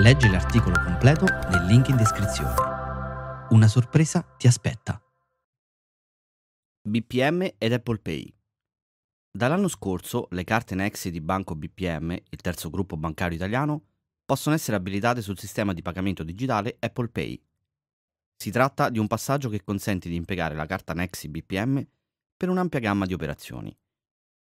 Leggi l'articolo completo nel link in descrizione. Una sorpresa ti aspetta. BPM ed Apple Pay. Dall'anno scorso le carte Nexi di Banco BPM, il terzo gruppo bancario italiano, possono essere abilitate sul sistema di pagamento digitale Apple Pay. Si tratta di un passaggio che consente di impiegare la carta Nexi BPM per un'ampia gamma di operazioni.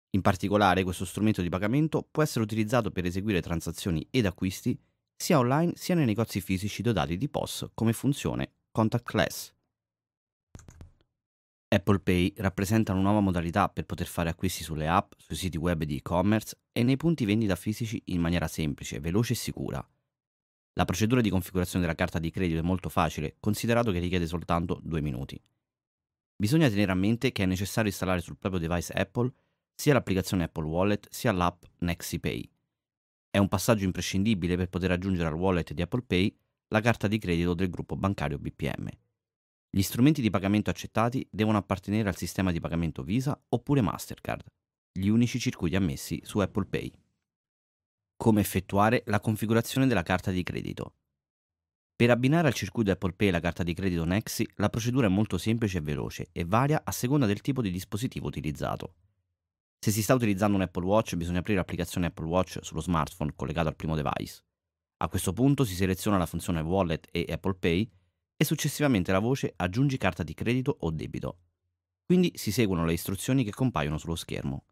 In particolare questo strumento di pagamento può essere utilizzato per eseguire transazioni ed acquisti sia online sia nei negozi fisici dotati di POS come funzione contactless. Apple Pay rappresenta una nuova modalità per poter fare acquisti sulle app, sui siti web di e-commerce e nei punti vendita fisici in maniera semplice, veloce e sicura. La procedura di configurazione della carta di credito è molto facile, considerato che richiede soltanto due minuti. Bisogna tenere a mente che è necessario installare sul proprio device Apple sia l'applicazione Apple Wallet sia l'app NexiPay. È un passaggio imprescindibile per poter aggiungere al wallet di Apple Pay la carta di credito del gruppo bancario BPM. Gli strumenti di pagamento accettati devono appartenere al sistema di pagamento Visa oppure Mastercard, gli unici circuiti ammessi su Apple Pay. Come effettuare la configurazione della carta di credito? Per abbinare al circuito Apple Pay la carta di credito Nexi, la procedura è molto semplice e veloce e varia a seconda del tipo di dispositivo utilizzato. Se si sta utilizzando un Apple Watch bisogna aprire l'applicazione Apple Watch sullo smartphone collegato al primo device. A questo punto si seleziona la funzione Wallet e Apple Pay e successivamente la voce Aggiungi carta di credito o debito. Quindi si seguono le istruzioni che compaiono sullo schermo.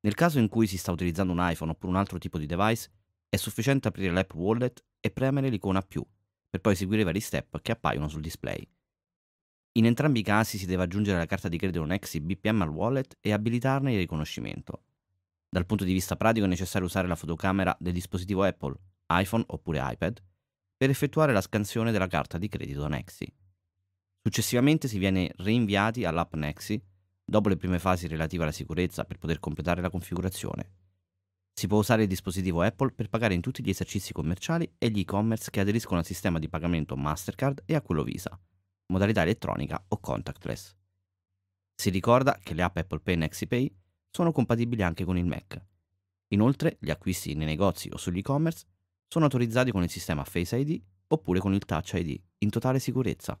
Nel caso in cui si sta utilizzando un iPhone oppure un altro tipo di device, è sufficiente aprire l'app Wallet e premere l'icona più, per poi seguire i vari step che appaiono sul display. In entrambi i casi si deve aggiungere la carta di credito Nexi BPM al wallet e abilitarne il riconoscimento. Dal punto di vista pratico è necessario usare la fotocamera del dispositivo Apple, iPhone oppure iPad, per effettuare la scansione della carta di credito Nexi. Successivamente si viene reinviati all'app Nexi dopo le prime fasi relative alla sicurezza per poter completare la configurazione. Si può usare il dispositivo Apple per pagare in tutti gli esercizi commerciali e gli e-commerce che aderiscono al sistema di pagamento Mastercard e a quello Visa modalità elettronica o contactless. Si ricorda che le app Apple Pay e XPay sono compatibili anche con il Mac. Inoltre, gli acquisti nei negozi o sugli e-commerce sono autorizzati con il sistema Face ID oppure con il Touch ID, in totale sicurezza.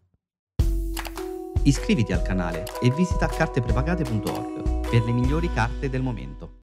Iscriviti al canale e visita carteprepagate.org per le migliori carte del momento.